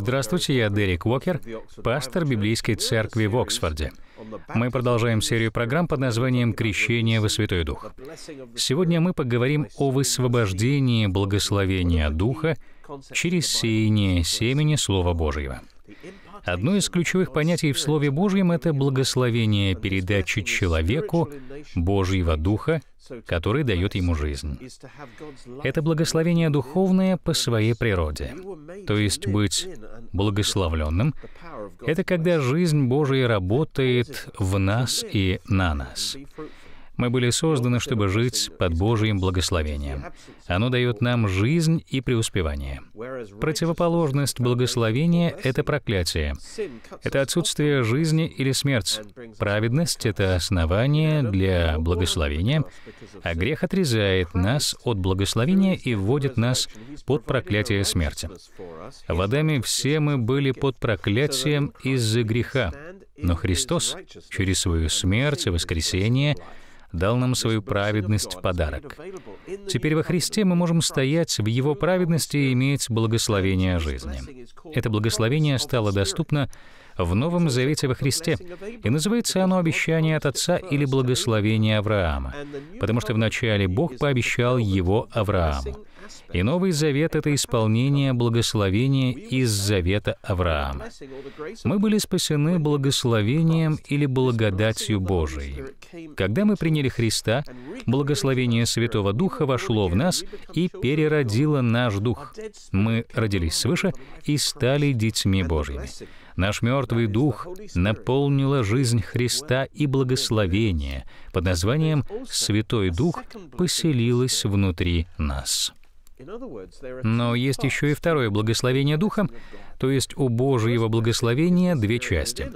Здравствуйте, я Дерек Уокер, пастор Библейской церкви в Оксфорде. Мы продолжаем серию программ под названием «Крещение во Святой Дух». Сегодня мы поговорим о высвобождении благословения Духа через сеяние семени Слова Божьего. Одно из ключевых понятий в Слове Божьем — это благословение передачи человеку Божьего Духа, который дает ему жизнь. Это благословение духовное по своей природе. То есть быть благословленным — это когда жизнь Божия работает в нас и на нас. Мы были созданы, чтобы жить под Божьим благословением. Оно дает нам жизнь и преуспевание. Противоположность благословения — это проклятие. Это отсутствие жизни или смерть. Праведность — это основание для благословения, а грех отрезает нас от благословения и вводит нас под проклятие смерти. В Адаме все мы были под проклятием из-за греха, но Христос через свою смерть и воскресение — дал нам свою праведность в подарок. Теперь во Христе мы можем стоять в Его праведности и иметь благословение жизни. Это благословение стало доступно в Новом Завете во Христе, и называется оно «Обещание от Отца» или «Благословение Авраама», потому что вначале Бог пообещал его Аврааму. И Новый Завет — это исполнение благословения из Завета Авраама. Мы были спасены благословением или благодатью Божией. Когда мы приняли Христа, благословение Святого Духа вошло в нас и переродило наш дух. Мы родились свыше и стали детьми Божьими. Наш мертвый дух наполнила жизнь Христа и благословение под названием «Святой Дух поселилось внутри нас». Но есть еще и второе благословение Духом, то есть у Божьего благословения две части.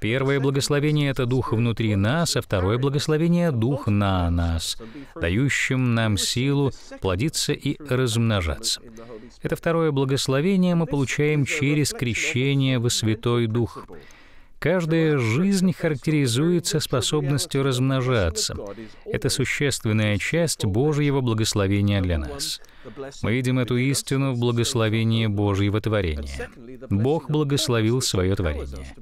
Первое благословение — это Дух внутри нас, а второе благословение — Дух на нас, дающим нам силу плодиться и размножаться. Это второе благословение мы получаем через крещение во Святой Дух. Каждая жизнь характеризуется способностью размножаться. Это существенная часть Божьего благословения для нас — мы видим эту истину в благословении Божьего творения. Бог благословил свое творение.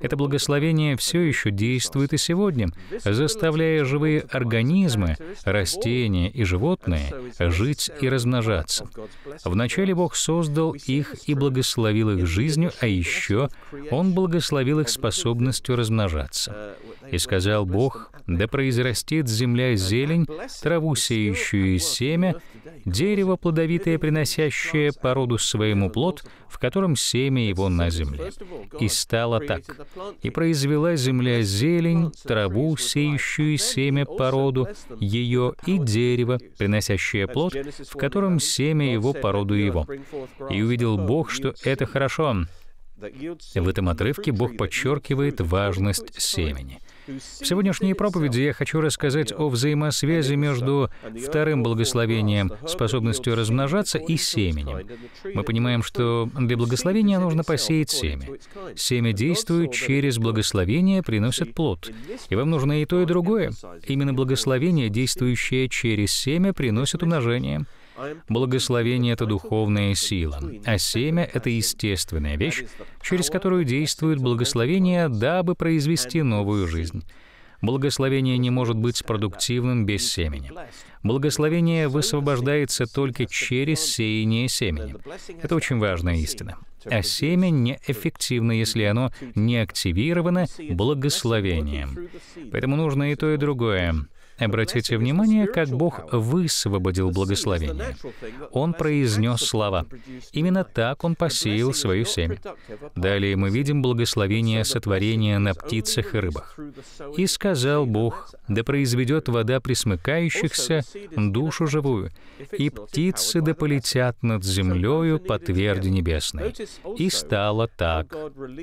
Это благословение все еще действует и сегодня, заставляя живые организмы, растения и животные жить и размножаться. Вначале Бог создал их и благословил их жизнью, а еще Он благословил их способностью размножаться. И сказал Бог, да произрастет земля зелень, траву сеющую и семя, дерево плодовитое, приносящее по роду своему плод, в котором семя его на земле. И стало так. И произвела земля зелень, траву, сеющую и семя по роду ее, и дерево, приносящее плод, в котором семя его по роду его. И увидел Бог, что это хорошо. В этом отрывке Бог подчеркивает важность семени — в сегодняшней проповеди я хочу рассказать о взаимосвязи между вторым благословением, способностью размножаться, и семенем. Мы понимаем, что для благословения нужно посеять семя. Семя действует через благословение, приносит плод. И вам нужно и то, и другое. Именно благословение, действующее через семя, приносит умножение. Благословение — это духовная сила, а семя — это естественная вещь, через которую действует благословение, дабы произвести новую жизнь. Благословение не может быть продуктивным без семени. Благословение высвобождается только через сеяние семени. Это очень важная истина. А семя неэффективно, если оно не активировано благословением. Поэтому нужно и то, и другое. Обратите внимание, как Бог высвободил благословение. Он произнес слова. Именно так Он посеял свою семя. Далее мы видим благословение сотворения на птицах и рыбах. «И сказал Бог, да произведет вода присмыкающихся душу живую, и птицы да полетят над землею по тверди небесной». И стало так.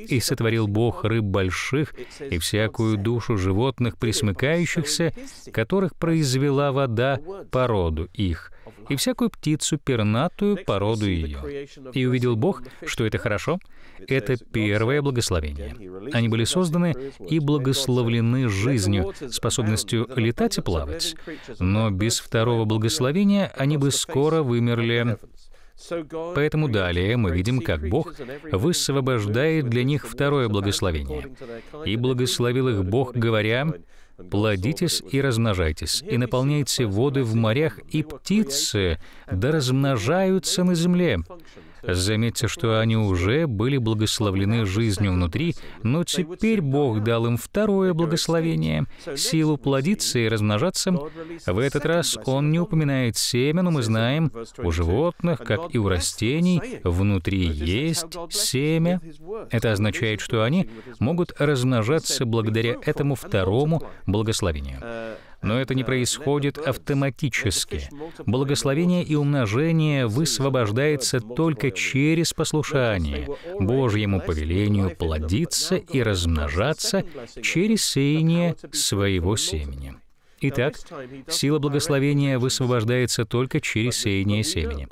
И сотворил Бог рыб больших и всякую душу животных присмыкающихся, которые которых произвела вода породу их, и всякую птицу пернатую породу ее. И увидел Бог, что это хорошо. Это первое благословение. Они были созданы и благословлены жизнью, способностью летать и плавать. Но без второго благословения они бы скоро вымерли Поэтому далее мы видим, как Бог высвобождает для них второе благословение. «И благословил их Бог, говоря, плодитесь и размножайтесь, и наполняйте воды в морях, и птицы да размножаются на земле. Заметьте, что они уже были благословлены жизнью внутри, но теперь Бог дал им второе благословение — силу плодиться и размножаться. В этот раз Он не упоминает семя, но мы знаем, у животных, как и у растений, внутри есть семя. Это означает, что они могут размножаться благодаря этому второму благословению но это не происходит автоматически. Благословение и умножение высвобождается только через послушание, Божьему повелению плодиться и размножаться через сеяние своего семени. Итак, сила благословения высвобождается только через сеяние семени.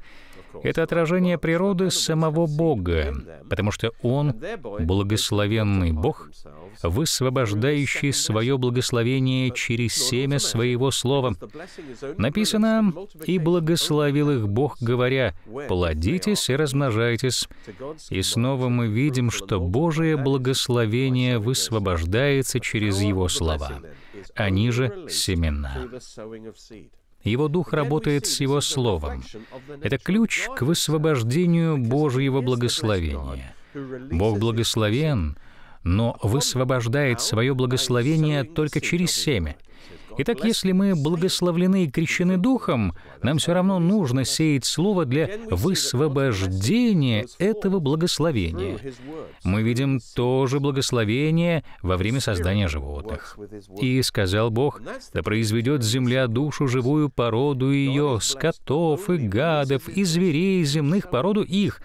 Это отражение природы самого Бога, потому что Он — благословенный Бог, высвобождающий свое благословение через семя своего слова. Написано, «И благословил их Бог, говоря, плодитесь и размножайтесь». И снова мы видим, что Божие благословение высвобождается через Его слова. Они а же семена. Его дух работает с Его Словом. Это ключ к высвобождению Божьего благословения. Бог благословен, но высвобождает свое благословение только через семя. Итак, если мы благословлены и крещены Духом, нам все равно нужно сеять Слово для высвобождения этого благословения. Мы видим то же благословение во время создания животных. «И сказал Бог, да произведет земля душу живую породу ее, скотов и гадов, и зверей земных породу их,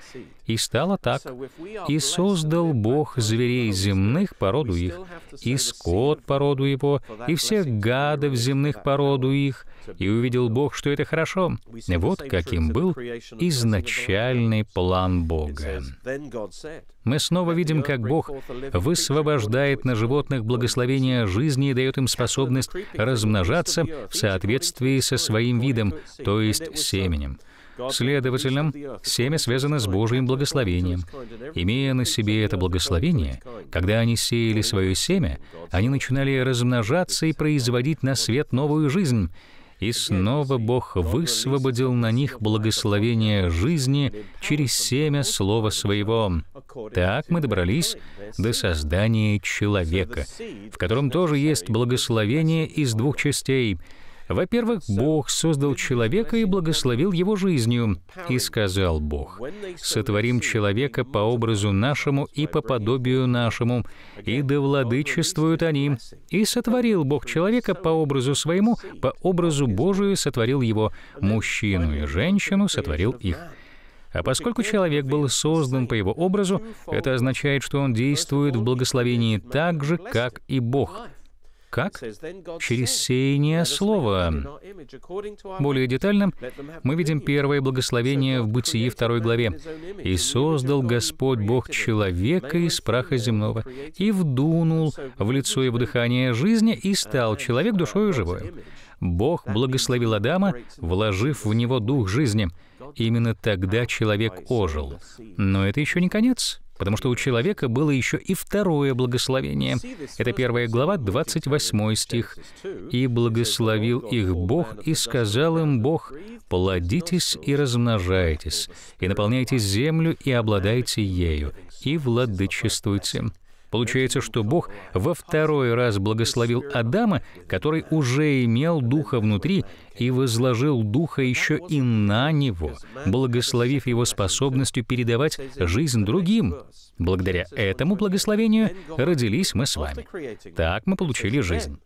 и стало так. И создал Бог зверей земных породу их, и скот породу его, и всех гадов земных породу их, и увидел Бог, что это хорошо. Вот каким был изначальный план Бога. Мы снова видим, как Бог высвобождает на животных благословение жизни и дает им способность размножаться в соответствии со своим видом, то есть семенем. Следовательно, семя связано с Божьим благословением. Имея на себе это благословение, когда они сеяли свое семя, они начинали размножаться и производить на свет новую жизнь. И снова Бог высвободил на них благословение жизни через семя Слова Своего. Так мы добрались до создания человека, в котором тоже есть благословение из двух частей — во-первых, Бог создал человека и благословил его жизнью. И сказал Бог, «Сотворим человека по образу нашему и по подобию нашему, и да владычествуют они». И сотворил Бог человека по образу своему, по образу Божию сотворил его, мужчину и женщину сотворил их. А поскольку человек был создан по его образу, это означает, что он действует в благословении так же, как и Бог — как? Через сеяние слова. Более детально мы видим первое благословение в Бытии 2 главе. «И создал Господь Бог человека из праха земного, и вдунул в лицо его дыхание жизни, и стал человек душою живой». Бог благословил Адама, вложив в него дух жизни. Именно тогда человек ожил. Но это еще не конец потому что у человека было еще и второе благословение. Это первая глава, 28 стих. «И благословил их Бог, и сказал им Бог, плодитесь и размножайтесь, и наполняйте землю, и обладайте ею, и владычествуйте». Получается, что Бог во второй раз благословил Адама, который уже имел духа внутри, и возложил духа еще и на него, благословив его способностью передавать жизнь другим. Благодаря этому благословению родились мы с вами. Так мы получили жизнь.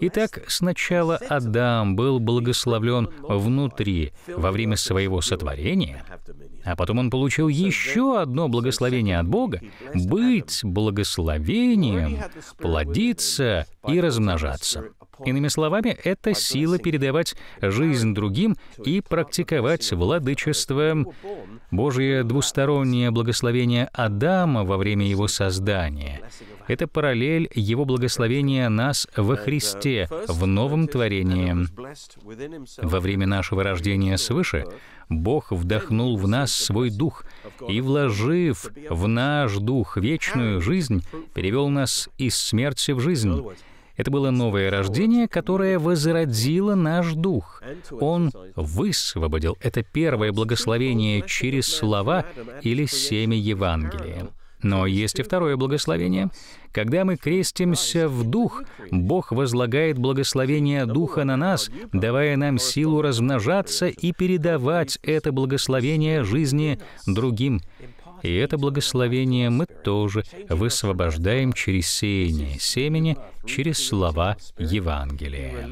Итак, сначала Адам был благословлен внутри, во время своего сотворения, а потом он получил еще одно благословение от Бога — быть благословением, плодиться и размножаться. Иными словами, это сила передавать жизнь другим и практиковать владычество. Божье двустороннее благословение Адама во время его создания это параллель Его благословения нас во uh, Христе, в новом творении. Во время нашего рождения свыше Бог вдохнул в нас свой дух и, вложив в наш дух вечную жизнь, перевел нас из смерти в жизнь. Это было новое рождение, которое возродило наш дух. Он высвободил это первое благословение через слова или семя Евангелия. Но есть и второе благословение. Когда мы крестимся в Дух, Бог возлагает благословение Духа на нас, давая нам силу размножаться и передавать это благословение жизни другим. И это благословение мы тоже высвобождаем через сеяние семени через слова Евангелия.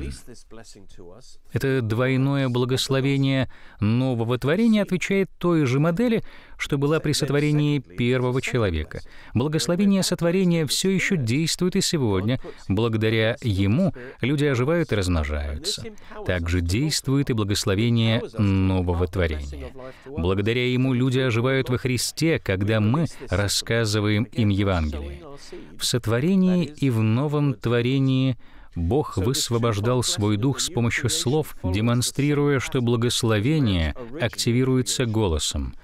Это двойное благословение нового творения отвечает той же модели, что была при сотворении первого человека. Благословение сотворения все еще действует и сегодня. Благодаря ему люди оживают и размножаются. Также действует и благословение нового творения. Благодаря ему люди оживают во Христе, когда мы рассказываем им Евангелие. В сотворении и в новом творении Бог высвобождал свой дух с помощью слов, демонстрируя, что благословение активируется голосом.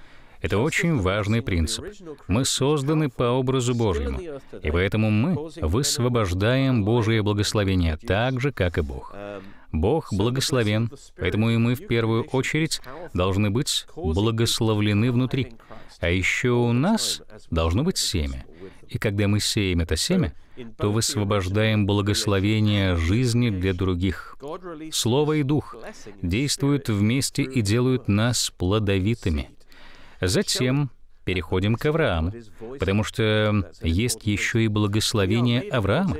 Это очень важный принцип. Мы созданы по образу Божьему, и поэтому мы высвобождаем Божие благословение так же, как и Бог. Um, Бог благословен, поэтому и мы в первую очередь должны быть благословлены внутри. А еще у нас должно быть семя. И когда мы сеем это семя, то высвобождаем благословение жизни для других. Слово и Дух действуют вместе и делают нас плодовитыми. Затем переходим к Аврааму, потому что есть еще и благословение Авраама.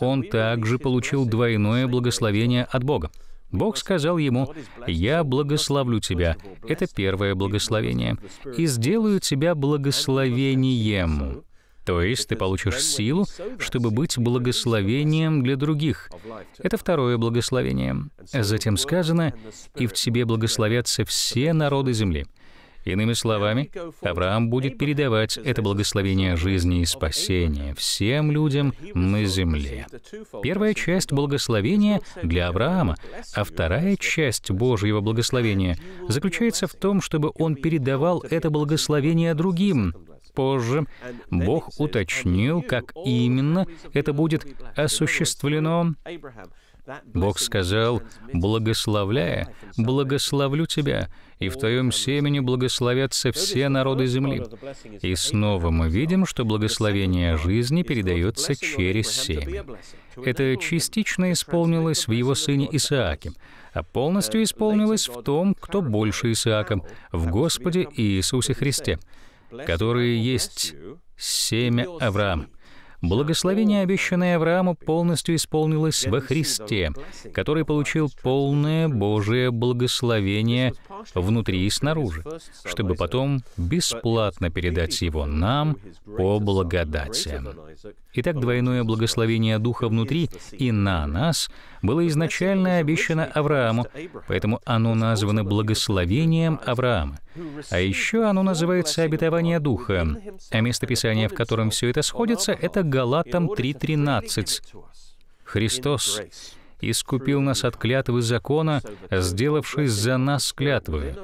Он также получил двойное благословение от Бога. Бог сказал ему, «Я благословлю тебя». Это первое благословение. «И сделаю тебя благословением». То есть ты получишь силу, чтобы быть благословением для других. Это второе благословение. Затем сказано, «И в тебе благословятся все народы земли». Иными словами, Авраам будет передавать это благословение жизни и спасения всем людям на земле. Первая часть благословения для Авраама, а вторая часть Божьего благословения заключается в том, чтобы он передавал это благословение другим, позже Бог уточнил, как именно это будет осуществлено. Бог сказал, «Благословляя, благословлю тебя, и в твоем семени благословятся все народы земли». И снова мы видим, что благословение жизни передается через семя. Это частично исполнилось в его сыне Исааке, а полностью исполнилось в том, кто больше Исааком, в Господе Иисусе Христе, который есть семя Авраама. Благословение, обещанное Аврааму, полностью исполнилось во Христе, который получил полное Божие благословение внутри и снаружи, чтобы потом бесплатно передать его нам по благодати. Итак, двойное благословение Духа внутри и на нас было изначально обещано Аврааму, поэтому оно названо благословением Авраама. А еще оно называется обетование Духа, а местописание, в котором все это сходится, это Галатам 3.13. Христос искупил нас от клятвы закона, сделавшись за нас клятвы.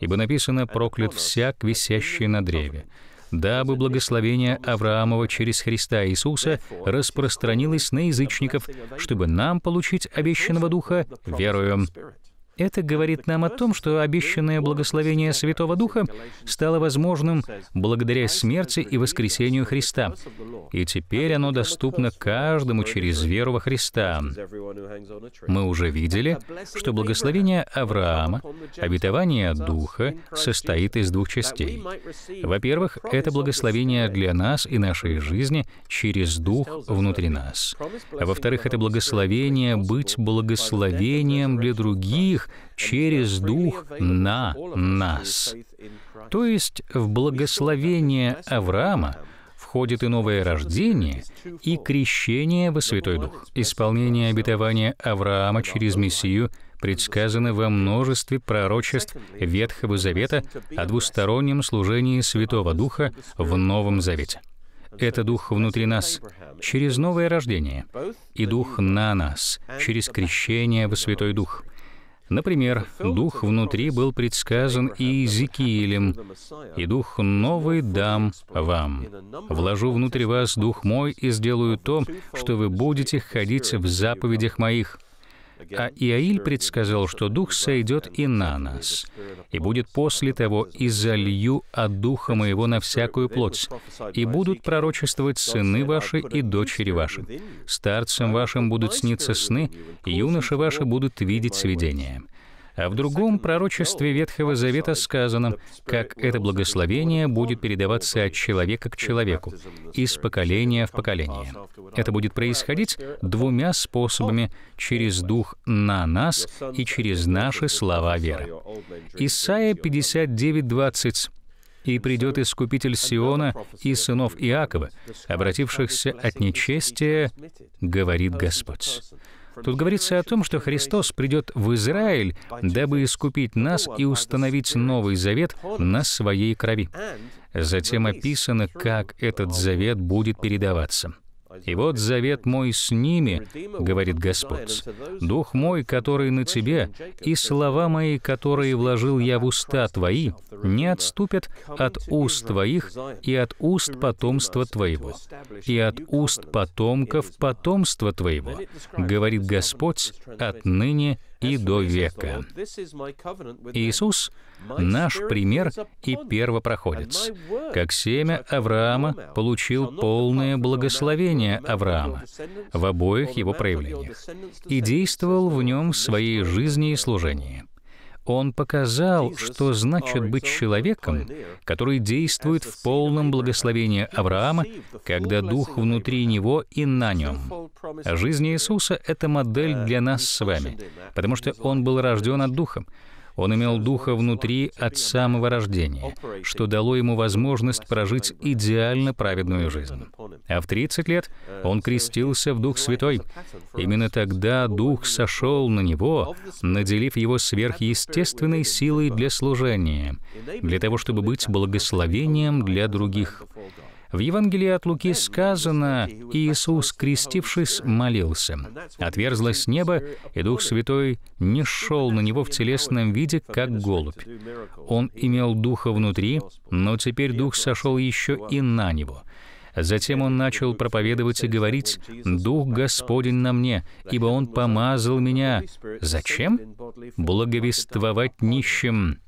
Ибо написано «проклят всяк, висящий на древе» дабы благословение Авраамова через Христа Иисуса распространилось на язычников, чтобы нам получить обещанного Духа верою. Это говорит нам о том, что обещанное благословение Святого Духа стало возможным благодаря смерти и воскресению Христа, и теперь оно доступно каждому через веру во Христа. Мы уже видели, что благословение Авраама, обетование Духа, состоит из двух частей. Во-первых, это благословение для нас и нашей жизни через Дух внутри нас. А во-вторых, это благословение быть благословением для других, через Дух на нас. То есть в благословение Авраама входит и новое рождение, и крещение во Святой Дух. Исполнение обетования Авраама через Мессию предсказано во множестве пророчеств Ветхого Завета о двустороннем служении Святого Духа в Новом Завете. Это Дух внутри нас через новое рождение и Дух на нас через крещение во Святой Дух. Например, дух внутри был предсказан Иезекиилем, «И дух новый дам вам. Вложу внутри вас дух мой и сделаю то, что вы будете ходить в заповедях моих». А Иаиль предсказал, что Дух сойдет и на нас, и будет после того, «И залью от Духа моего на всякую плоть, и будут пророчествовать сыны ваши и дочери ваши. Старцам вашим будут сниться сны, и юноши ваши будут видеть свидения». А в другом пророчестве Ветхого Завета сказано, как это благословение будет передаваться от человека к человеку, из поколения в поколение. Это будет происходить двумя способами, через Дух на нас и через наши слова веры. Исайя 59, 20 и придет Искупитель Сиона и сынов Иакова, обратившихся от нечестия, говорит Господь. Тут говорится о том, что Христос придет в Израиль, дабы искупить нас и установить Новый Завет на своей крови. Затем описано, как этот завет будет передаваться. И вот завет мой с ними, говорит Господь, дух мой, который на тебе, и слова мои, которые вложил я в уста твои, не отступят от уст твоих и от уст потомства твоего, и от уст потомков потомства твоего, говорит Господь, отныне и до века. Иисус — наш пример и первопроходец. Как семя Авраама получил полное благословение Авраама в обоих его проявлениях и действовал в нем в своей жизни и служении. Он показал, что значит быть человеком, который действует в полном благословении Авраама, когда дух внутри него и на нем. Жизнь Иисуса — это модель для нас с вами, потому что он был рожден от духа. Он имел духа внутри от самого рождения, что дало ему возможность прожить идеально праведную жизнь. А в 30 лет он крестился в Дух Святой. Именно тогда Дух сошел на него, наделив его сверхъестественной силой для служения, для того, чтобы быть благословением для других. В Евангелии от Луки сказано, Иисус, крестившись, молился. Отверзлось небо, и Дух Святой не шел на него в телесном виде, как голубь. Он имел Духа внутри, но теперь Дух сошел еще и на него. Затем он начал проповедовать и говорить, «Дух Господень на мне, ибо Он помазал меня». Зачем? Благовествовать нищим,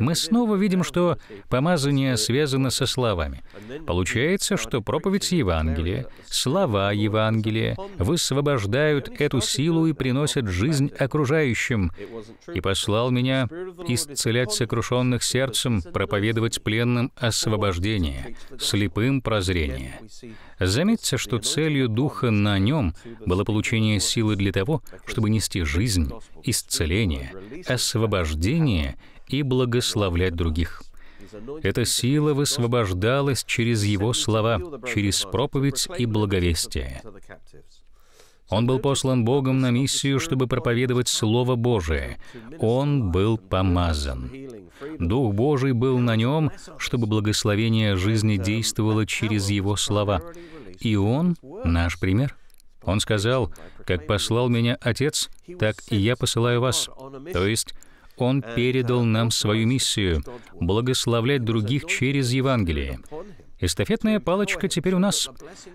мы снова видим, что помазание связано со словами. Получается, что проповедь Евангелия, слова Евангелия высвобождают эту силу и приносят жизнь окружающим. «И послал меня исцелять сокрушенных сердцем, проповедовать пленным освобождение, слепым прозрение». Заметьте, что целью Духа на нем было получение силы для того, чтобы нести жизнь, исцеление, освобождение — и благословлять других. Эта сила высвобождалась через его слова, через проповедь и благовестие. Он был послан Богом на миссию, чтобы проповедовать Слово Божие. Он был помазан. Дух Божий был на нем, чтобы благословение жизни действовало через его слова. И он — наш пример. Он сказал, «Как послал меня Отец, так и я посылаю вас». То есть он передал нам свою миссию — благословлять других через Евангелие. Эстафетная палочка теперь у нас.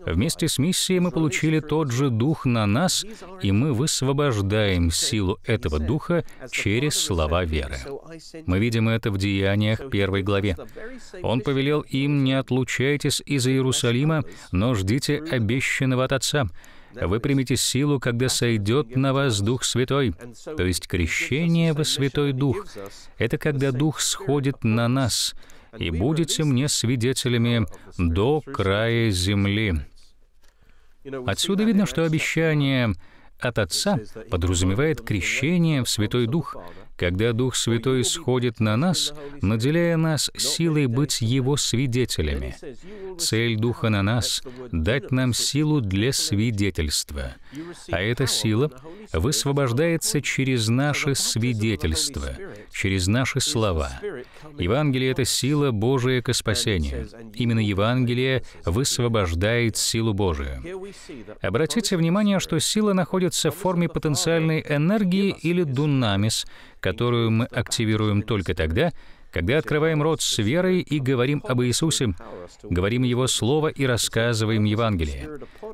Вместе с миссией мы получили тот же Дух на нас, и мы высвобождаем силу этого Духа через слова веры. Мы видим это в Деяниях первой главе. Он повелел им «Не отлучайтесь из Иерусалима, но ждите обещанного от Отца» вы примете силу, когда сойдет на вас Дух Святой. То есть крещение во Святой Дух — это когда Дух сходит на нас, и будете мне свидетелями до края земли. Отсюда видно, что обещание от Отца подразумевает крещение в Святой Дух, когда Дух Святой сходит на нас, наделяя нас силой быть Его свидетелями. Цель Духа на нас — дать нам силу для свидетельства. А эта сила высвобождается через наше свидетельство, через наши слова. Евангелие — это сила Божия к спасению. Именно Евангелие высвобождает силу Божию. Обратите внимание, что сила находится в форме потенциальной энергии или дунамис, которую мы активируем только тогда, когда открываем рот с верой и говорим об Иисусе, говорим Его Слово и рассказываем Евангелие.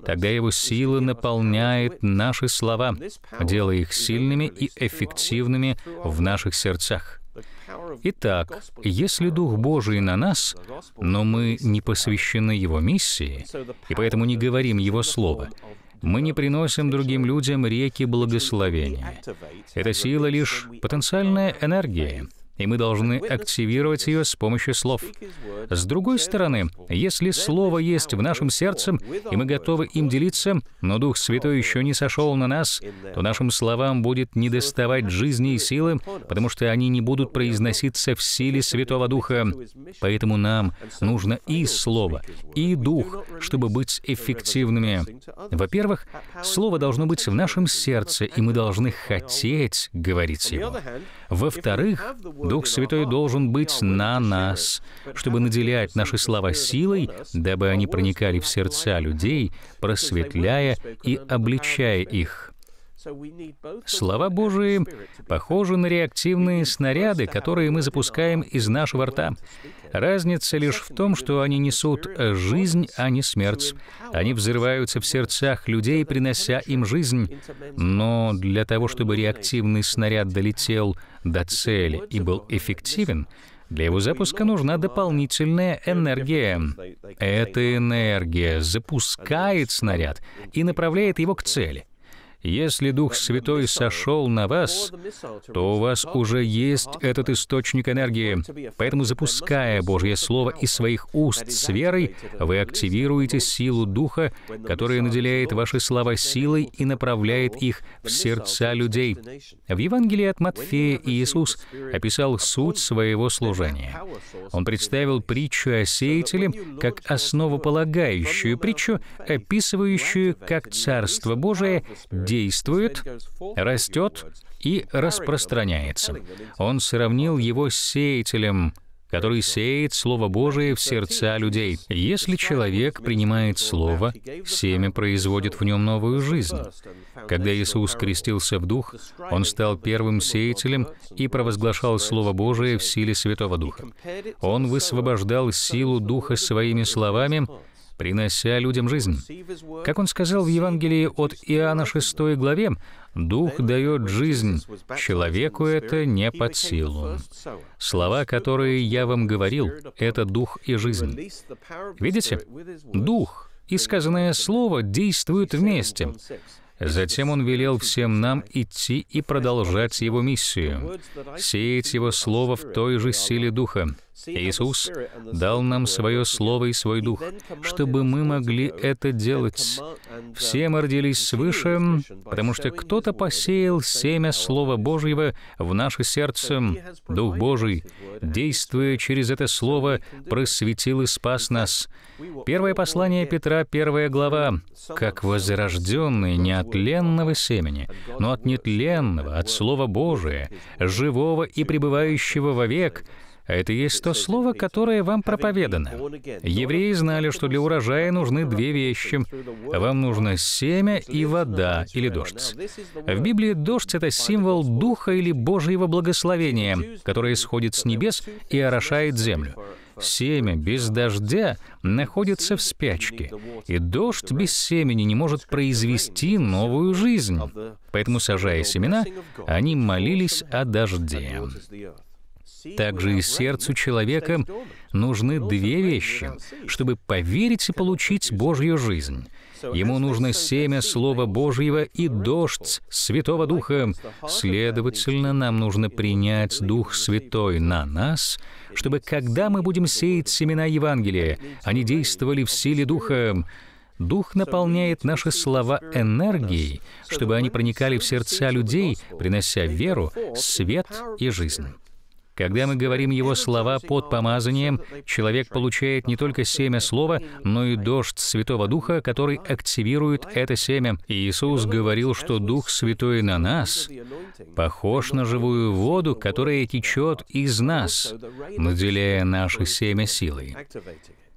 Тогда Его сила наполняет наши слова, делая их сильными и эффективными в наших сердцах. Итак, если Дух Божий на нас, но мы не посвящены Его миссии, и поэтому не говорим Его Слово, мы не приносим другим людям реки благословения. Эта сила лишь потенциальная энергия, и мы должны активировать ее с помощью слов. С другой стороны, если Слово есть в нашем сердце, и мы готовы им делиться, но Дух Святой еще не сошел на нас, то нашим словам будет недоставать жизни и силы, потому что они не будут произноситься в силе Святого Духа. Поэтому нам нужно и Слово, и Дух, чтобы быть эффективными. Во-первых, Слово должно быть в нашем сердце, и мы должны хотеть говорить его. Во-вторых, Дух Святой должен быть на нас, чтобы наделять наши слова силой, дабы они проникали в сердца людей, просветляя и обличая их. Слова Божии похожи на реактивные снаряды, которые мы запускаем из нашего рта. Разница лишь в том, что они несут э, жизнь, а не смерть. Они взрываются в сердцах людей, принося им жизнь. Но для того, чтобы реактивный снаряд долетел до цели и был эффективен, для его запуска нужна дополнительная энергия. Эта энергия запускает снаряд и направляет его к цели. Если Дух Святой сошел на вас, то у вас уже есть этот источник энергии. Поэтому, запуская Божье Слово из своих уст с верой, вы активируете силу Духа, которая наделяет ваши слова силой и направляет их в сердца людей. В Евангелии от Матфея Иисус описал суть своего служения. Он представил притчу о сеятеле как основополагающую притчу, описывающую, как Царство Божие действует, растет и распространяется. Он сравнил его с сеятелем, который сеет Слово Божие в сердца людей. Если человек принимает Слово, семя производит в нем новую жизнь. Когда Иисус крестился в Дух, Он стал первым сеятелем и провозглашал Слово Божие в силе Святого Духа. Он высвобождал силу Духа своими словами, принося людям жизнь. Как он сказал в Евангелии от Иоанна 6 главе, «Дух дает жизнь, человеку это не под силу». Слова, которые я вам говорил, — это дух и жизнь. Видите? Дух и сказанное слово действуют вместе. Затем он велел всем нам идти и продолжать его миссию, сеять его слово в той же силе духа. Иисус дал нам свое Слово и свой Дух, чтобы мы могли это делать. Все мы родились свыше, потому что кто-то посеял семя Слова Божьего в наше сердце. Дух Божий, действуя через это Слово, просветил и спас нас. Первое послание Петра, первая глава. «Как возрожденные не от тленного семени, но от нетленного, от Слова Божия, живого и пребывающего вовек, это есть то слово, которое вам проповедано. Евреи знали, что для урожая нужны две вещи. Вам нужно семя и вода, или дождь. В Библии дождь — это символ Духа или Божьего благословения, которое исходит с небес и орошает землю. Семя без дождя находится в спячке, и дождь без семени не может произвести новую жизнь. Поэтому, сажая семена, они молились о дожде. Также и сердцу человека нужны две вещи, чтобы поверить и получить Божью жизнь. Ему нужно семя Слова Божьего и дождь Святого Духа. Следовательно, нам нужно принять Дух Святой на нас, чтобы, когда мы будем сеять семена Евангелия, они действовали в силе Духа. Дух наполняет наши слова энергией, чтобы они проникали в сердца людей, принося веру, свет и жизнь. Когда мы говорим его слова под помазанием, человек получает не только семя слова, но и дождь Святого Духа, который активирует это семя. Иисус говорил, что Дух Святой на нас похож на живую воду, которая течет из нас, наделяя наше семя силой.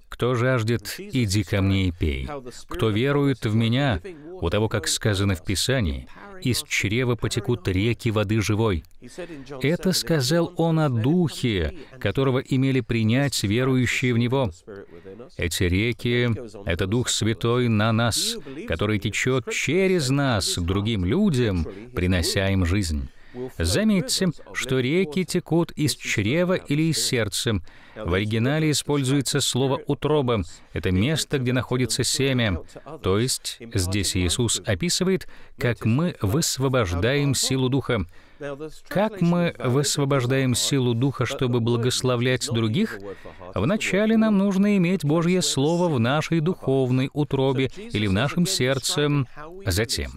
«Кто жаждет, иди ко мне и пей. Кто верует в меня, у того, как сказано в Писании, из чрева потекут реки воды живой». Это сказал он о Духе, которого имели принять верующие в Него. Эти реки — это Дух Святой на нас, который течет через нас к другим людям, принося им жизнь. Заметьте, что реки текут из чрева или из сердца. В оригинале используется слово «утроба». Это место, где находится семя. То есть здесь Иисус описывает, как мы высвобождаем силу Духа. Как мы высвобождаем силу Духа, чтобы благословлять других? Вначале нам нужно иметь Божье Слово в нашей духовной утробе или в нашем сердце. Затем,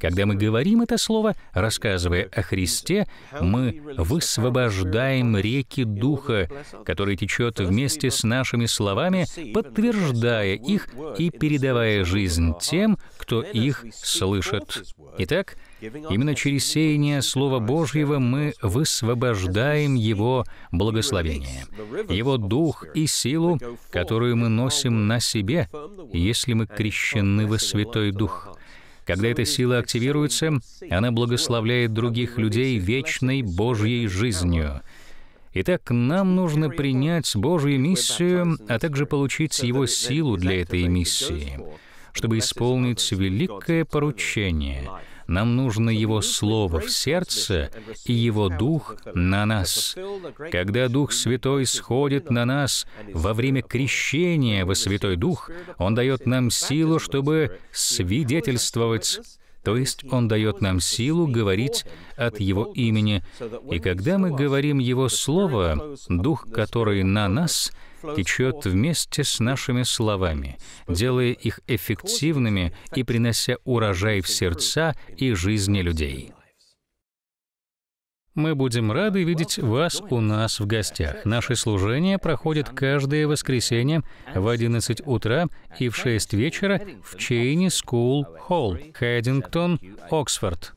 когда мы говорим это Слово, рассказывая о Христе, мы высвобождаем реки Духа, который течет вместе с нашими словами, подтверждая их и передавая жизнь тем, кто их слышит. Итак, Именно через сеяние Слова Божьего мы высвобождаем Его благословение, Его дух и силу, которую мы носим на себе, если мы крещены во Святой Дух. Когда эта сила активируется, она благословляет других людей вечной Божьей жизнью. Итак, нам нужно принять Божью миссию, а также получить Его силу для этой миссии, чтобы исполнить великое поручение — нам нужно Его Слово в сердце и Его Дух на нас. Когда Дух Святой сходит на нас во время крещения во Святой Дух, Он дает нам силу, чтобы свидетельствовать то есть Он дает нам силу говорить от Его имени. И когда мы говорим Его Слово, Дух, который на нас, течет вместе с нашими словами, делая их эффективными и принося урожай в сердца и жизни людей. Мы будем рады видеть вас у нас в гостях. Наши служения проходят каждое воскресенье в 11 утра и в 6 вечера в Чейни School Холл, Хэддингтон, Оксфорд.